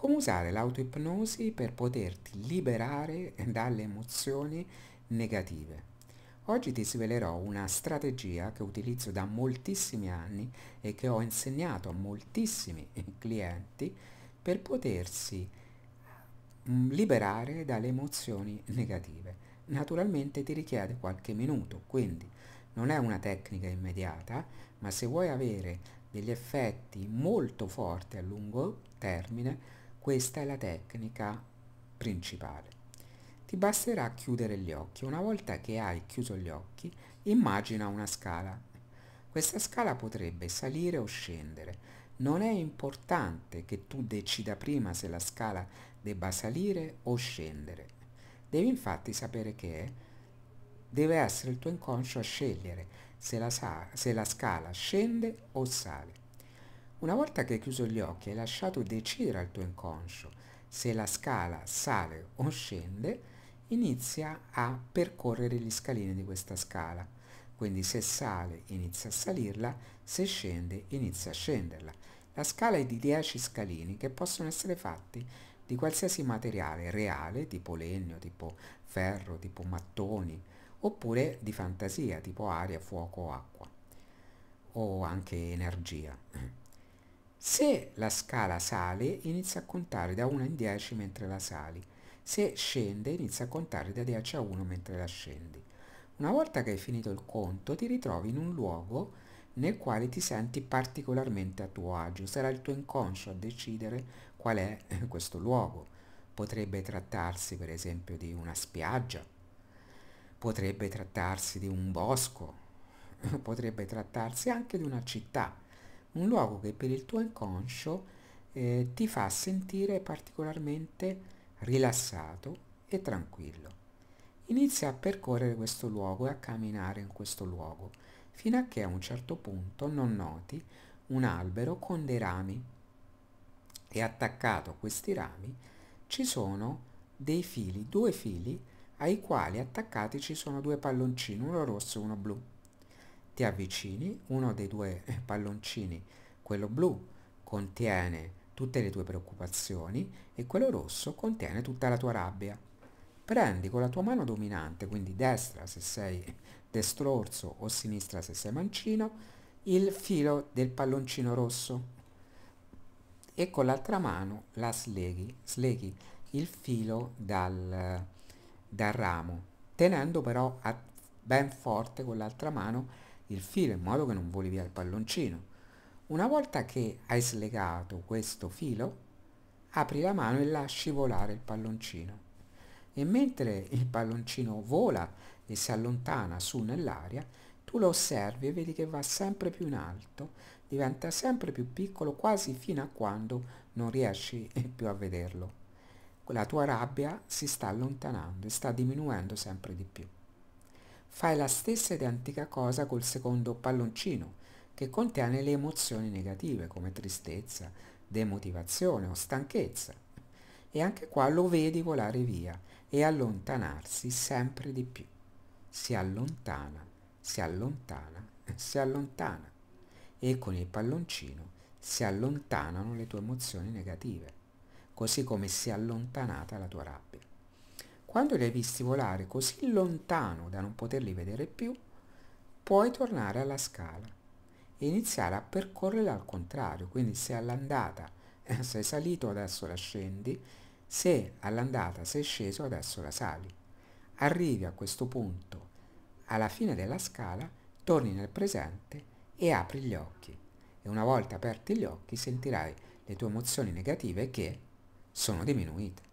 come usare l'autoipnosi per poterti liberare dalle emozioni negative. Oggi ti svelerò una strategia che utilizzo da moltissimi anni e che ho insegnato a moltissimi clienti per potersi mm, liberare dalle emozioni negative. Naturalmente ti richiede qualche minuto, quindi non è una tecnica immediata, ma se vuoi avere degli effetti molto forti a lungo termine, questa è la tecnica principale. Ti basterà chiudere gli occhi. Una volta che hai chiuso gli occhi, immagina una scala. Questa scala potrebbe salire o scendere. Non è importante che tu decida prima se la scala debba salire o scendere. Devi infatti sapere che deve essere il tuo inconscio a scegliere se la, se la scala scende o sale. Una volta che hai chiuso gli occhi hai lasciato decidere al tuo inconscio se la scala sale o scende, inizia a percorrere gli scalini di questa scala. Quindi se sale inizia a salirla, se scende inizia a scenderla. La scala è di 10 scalini che possono essere fatti di qualsiasi materiale reale, tipo legno, tipo ferro, tipo mattoni, oppure di fantasia, tipo aria, fuoco, o acqua, o anche energia. Se la scala sale, inizia a contare da 1 in 10 mentre la sali. Se scende, inizia a contare da 10 a 1 mentre la scendi. Una volta che hai finito il conto, ti ritrovi in un luogo nel quale ti senti particolarmente a tuo agio. Sarà il tuo inconscio a decidere qual è eh, questo luogo. Potrebbe trattarsi per esempio di una spiaggia, potrebbe trattarsi di un bosco, potrebbe trattarsi anche di una città un luogo che per il tuo inconscio eh, ti fa sentire particolarmente rilassato e tranquillo. Inizia a percorrere questo luogo e a camminare in questo luogo, fino a che a un certo punto non noti un albero con dei rami e attaccato a questi rami ci sono dei fili, due fili ai quali attaccati ci sono due palloncini, uno rosso e uno blu ti avvicini, uno dei due palloncini, quello blu, contiene tutte le tue preoccupazioni e quello rosso contiene tutta la tua rabbia. Prendi con la tua mano dominante, quindi destra se sei destrorso o sinistra se sei mancino, il filo del palloncino rosso e con l'altra mano la sleghi, sleghi il filo dal, dal ramo, tenendo però a, ben forte con l'altra mano il filo in modo che non voli via il palloncino. Una volta che hai slegato questo filo, apri la mano e lasci volare il palloncino. E mentre il palloncino vola e si allontana su nell'aria, tu lo osservi e vedi che va sempre più in alto, diventa sempre più piccolo quasi fino a quando non riesci più a vederlo. La tua rabbia si sta allontanando e sta diminuendo sempre di più. Fai la stessa identica cosa col secondo palloncino, che contiene le emozioni negative come tristezza, demotivazione o stanchezza. E anche qua lo vedi volare via e allontanarsi sempre di più. Si allontana, si allontana, si allontana. E con il palloncino si allontanano le tue emozioni negative, così come si è allontanata la tua rabbia. Quando li hai visti volare così lontano da non poterli vedere più, puoi tornare alla scala e iniziare a percorrere al contrario, quindi se all'andata eh, sei salito adesso la scendi, se all'andata sei sceso adesso la sali. Arrivi a questo punto, alla fine della scala, torni nel presente e apri gli occhi. E una volta aperti gli occhi sentirai le tue emozioni negative che sono diminuite.